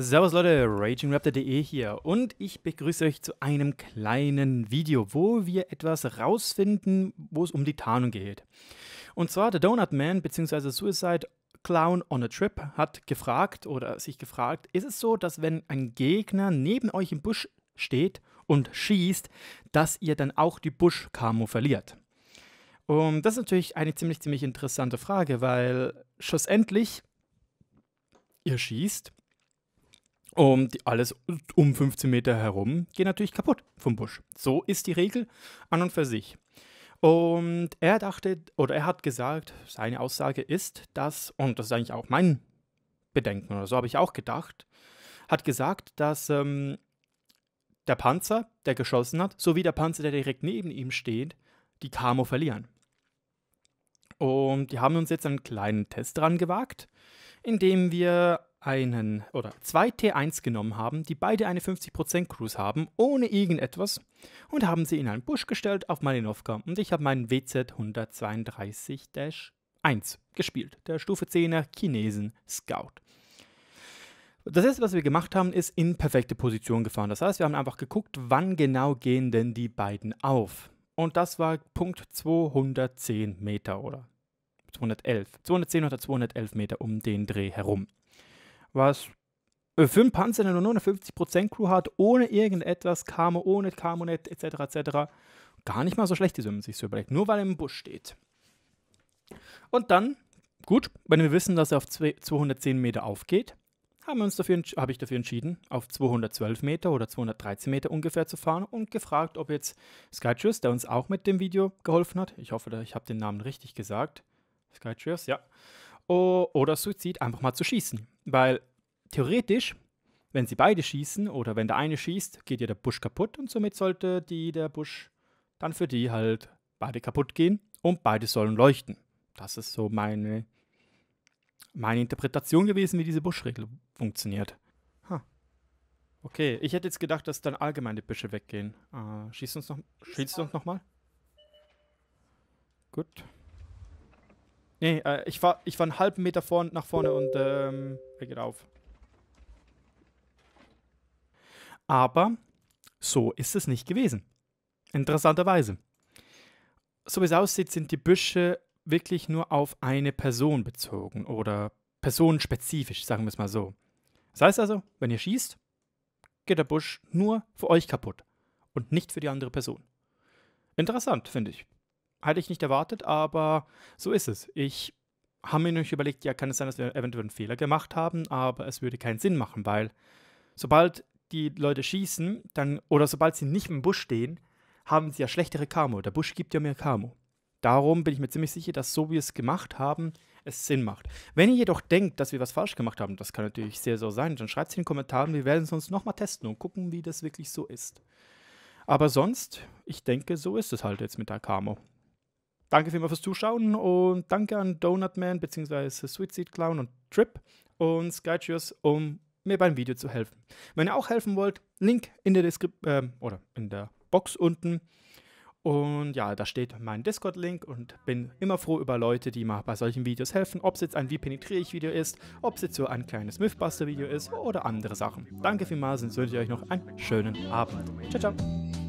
Servus Leute, RagingRaptor.de hier und ich begrüße euch zu einem kleinen Video, wo wir etwas rausfinden, wo es um die Tarnung geht. Und zwar der Donut Man bzw. Suicide Clown on a Trip hat gefragt oder sich gefragt, ist es so, dass wenn ein Gegner neben euch im Busch steht und schießt, dass ihr dann auch die Buschkamo verliert? Und das ist natürlich eine ziemlich, ziemlich interessante Frage, weil schlussendlich ihr schießt und alles um 15 Meter herum geht natürlich kaputt vom Busch. So ist die Regel an und für sich. Und er dachte, oder er hat gesagt, seine Aussage ist, dass, und das ist eigentlich auch mein Bedenken, oder so habe ich auch gedacht, hat gesagt, dass ähm, der Panzer, der geschossen hat, sowie der Panzer, der direkt neben ihm steht, die Kamo verlieren. Und die haben uns jetzt einen kleinen Test dran gewagt, indem wir einen oder zwei T1 genommen haben, die beide eine 50% Cruise haben, ohne irgendetwas, und haben sie in einen Busch gestellt auf Malinovka. Und ich habe meinen WZ 132-1 gespielt, der Stufe 10er Chinesen Scout. Das erste, was wir gemacht haben, ist in perfekte Position gefahren. Das heißt, wir haben einfach geguckt, wann genau gehen denn die beiden auf. Und das war Punkt 210 Meter oder 211. 210 oder 211 Meter um den Dreh herum was äh, für einen Panzer, der nur eine 50% Crew hat, ohne irgendetwas, Kamo, ohne Kamonet, etc., etc., gar nicht mal so schlecht ist, wenn man sich so überlegt, nur weil er im Bus steht. Und dann, gut, wenn wir wissen, dass er auf 210 Meter aufgeht, haben wir habe ich dafür entschieden, auf 212 Meter oder 213 Meter ungefähr zu fahren und gefragt, ob jetzt Skytruss, der uns auch mit dem Video geholfen hat, ich hoffe, ich habe den Namen richtig gesagt, Skytruss, ja, Oh, oder Suizid einfach mal zu schießen. Weil theoretisch, wenn sie beide schießen oder wenn der eine schießt, geht ihr der Busch kaputt und somit sollte die, der Busch dann für die halt beide kaputt gehen und beide sollen leuchten. Das ist so meine, meine Interpretation gewesen, wie diese Buschregel funktioniert. Okay, ich hätte jetzt gedacht, dass dann allgemein die Büsche weggehen. Äh, ah, schießt uns noch, schießt uns noch mal. Gut. Nee, äh, ich, war, ich war einen halben Meter vor, nach vorne und ähm, er geht auf. Aber so ist es nicht gewesen. Interessanterweise. So wie es aussieht, sind die Büsche wirklich nur auf eine Person bezogen oder personenspezifisch, sagen wir es mal so. Das heißt also, wenn ihr schießt, geht der Busch nur für euch kaputt und nicht für die andere Person. Interessant, finde ich hatte ich nicht erwartet, aber so ist es. Ich habe mir nämlich überlegt, ja, kann es sein, dass wir eventuell einen Fehler gemacht haben, aber es würde keinen Sinn machen, weil sobald die Leute schießen, dann, oder sobald sie nicht im Busch stehen, haben sie ja schlechtere Kamo. Der Busch gibt ja mehr Kamo. Darum bin ich mir ziemlich sicher, dass so wie wir es gemacht haben, es Sinn macht. Wenn ihr jedoch denkt, dass wir was falsch gemacht haben, das kann natürlich sehr so sein, dann schreibt es in den Kommentaren. Wir werden es uns nochmal testen und gucken, wie das wirklich so ist. Aber sonst, ich denke, so ist es halt jetzt mit der Kamo. Danke vielmals fürs Zuschauen und danke an Donutman bzw. Suicide Clown und Trip und Skycheers, um mir beim Video zu helfen. Wenn ihr auch helfen wollt, Link in der Description äh, oder in der Box unten. Und ja, da steht mein Discord-Link und bin immer froh über Leute, die mal bei solchen Videos helfen. Ob es jetzt ein Wie penetriere ich Video ist, ob es jetzt so ein kleines Mythbuster-Video ist oder andere Sachen. Danke vielmals und wünsche ich euch noch einen schönen Abend. Ciao, ciao.